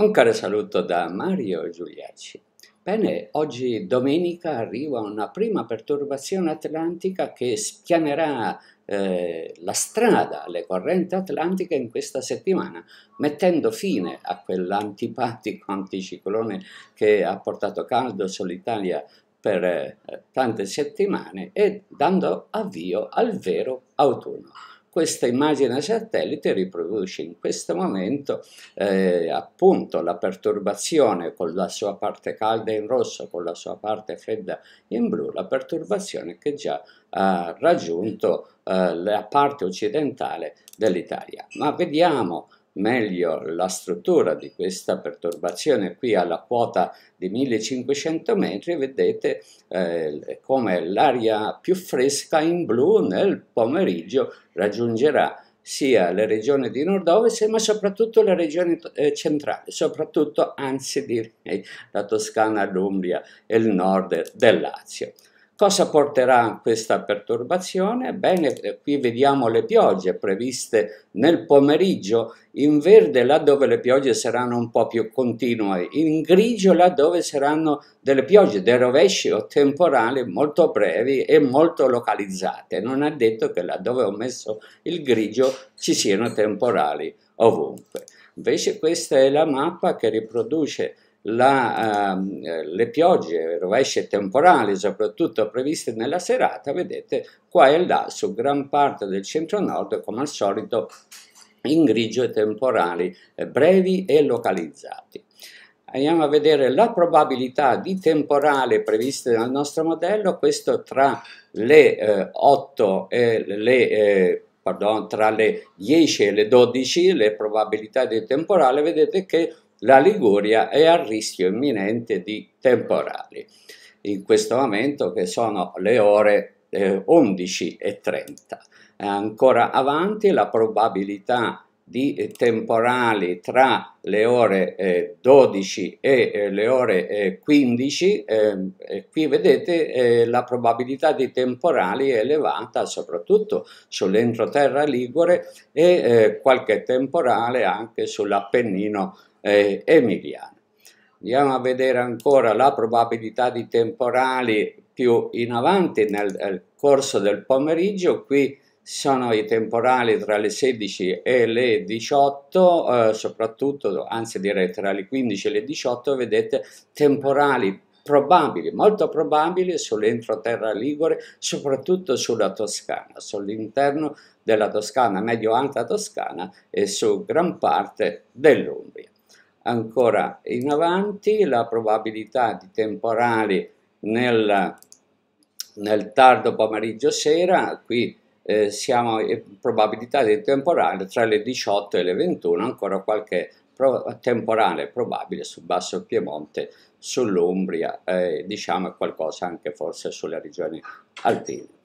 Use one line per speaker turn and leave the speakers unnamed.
Un caro saluto da Mario Giuliacci. Bene, oggi domenica arriva una prima perturbazione atlantica che spianerà eh, la strada alle correnti atlantiche in questa settimana, mettendo fine a quell'antipatico anticiclone che ha portato caldo sull'Italia per eh, tante settimane e dando avvio al vero autunno. Questa immagine satellite riproduce in questo momento eh, appunto la perturbazione con la sua parte calda in rosso, con la sua parte fredda in blu, la perturbazione che già ha raggiunto eh, la parte occidentale dell'Italia. Ma vediamo meglio la struttura di questa perturbazione qui alla quota di 1500 metri vedete eh, come l'aria più fresca in blu nel pomeriggio raggiungerà sia le regioni di nord-ovest ma soprattutto le regioni eh, centrali, soprattutto anzi direi la Toscana, l'Umbria e il nord del Lazio. Cosa porterà questa perturbazione? Bene, eh, qui vediamo le piogge previste nel pomeriggio, in verde laddove le piogge saranno un po' più continue, in grigio laddove saranno delle piogge, dei rovesci o temporali molto brevi e molto localizzate. Non è detto che laddove ho messo il grigio ci siano temporali ovunque. Invece questa è la mappa che riproduce la, eh, le piogge, rovesce temporali soprattutto previste nella serata, vedete qua e là su gran parte del centro-nord come al solito in grigio e temporali eh, brevi e localizzati. Andiamo a vedere la probabilità di temporale previste dal nostro modello, questo tra le eh, 8 e le eh, pardon, tra le 10 e le 12 le probabilità di temporale, vedete che la Liguria è a rischio imminente di temporali, in questo momento che sono le ore 11.30. Eh, è ancora avanti la probabilità di eh, temporali tra le ore eh, 12 e eh, le ore eh, 15, ehm, qui vedete eh, la probabilità di temporali è elevata soprattutto sull'entroterra Ligure e eh, qualche temporale anche sull'Appennino Emiliano. Andiamo a vedere ancora la probabilità di temporali più in avanti nel, nel corso del pomeriggio, qui sono i temporali tra le 16 e le 18, eh, soprattutto, anzi direi tra le 15 e le 18, vedete temporali probabili, molto probabili sull'entroterra Ligure, soprattutto sulla Toscana, sull'interno della Toscana, medio alta Toscana e su gran parte dell'Umbria. Ancora in avanti la probabilità di temporali nel, nel tardo pomeriggio sera, qui eh, siamo in eh, probabilità di temporale tra le 18 e le 21, ancora qualche temporale probabile sul Basso Piemonte, sull'Umbria, eh, diciamo qualcosa anche forse sulle regioni alpine.